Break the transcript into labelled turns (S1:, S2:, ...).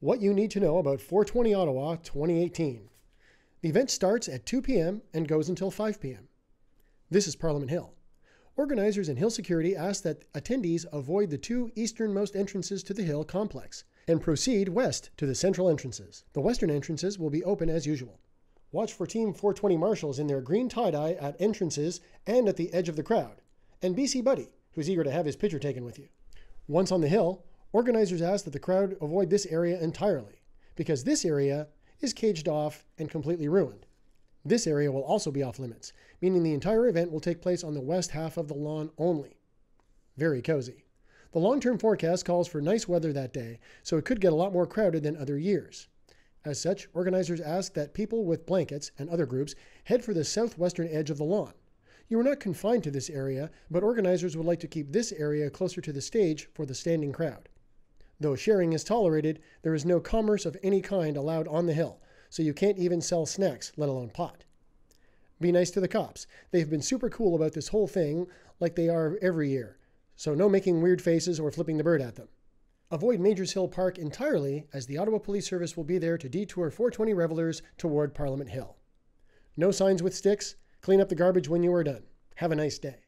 S1: What you need to know about 420 Ottawa 2018. The event starts at 2 p.m. and goes until 5 p.m. This is Parliament Hill. Organizers and Hill Security ask that attendees avoid the two easternmost entrances to the Hill complex and proceed west to the central entrances. The western entrances will be open as usual. Watch for Team 420 Marshals in their green tie-dye at entrances and at the edge of the crowd, and BC Buddy, who's eager to have his picture taken with you. Once on the hill, Organizers asked that the crowd avoid this area entirely, because this area is caged off and completely ruined. This area will also be off limits, meaning the entire event will take place on the west half of the lawn only. Very cozy. The long term forecast calls for nice weather that day, so it could get a lot more crowded than other years. As such, organizers ask that people with blankets and other groups head for the southwestern edge of the lawn. You are not confined to this area, but organizers would like to keep this area closer to the stage for the standing crowd. Though sharing is tolerated, there is no commerce of any kind allowed on the hill, so you can't even sell snacks, let alone pot. Be nice to the cops. They've been super cool about this whole thing, like they are every year, so no making weird faces or flipping the bird at them. Avoid Majors Hill Park entirely, as the Ottawa Police Service will be there to detour 420 revelers toward Parliament Hill. No signs with sticks. Clean up the garbage when you are done. Have a nice day.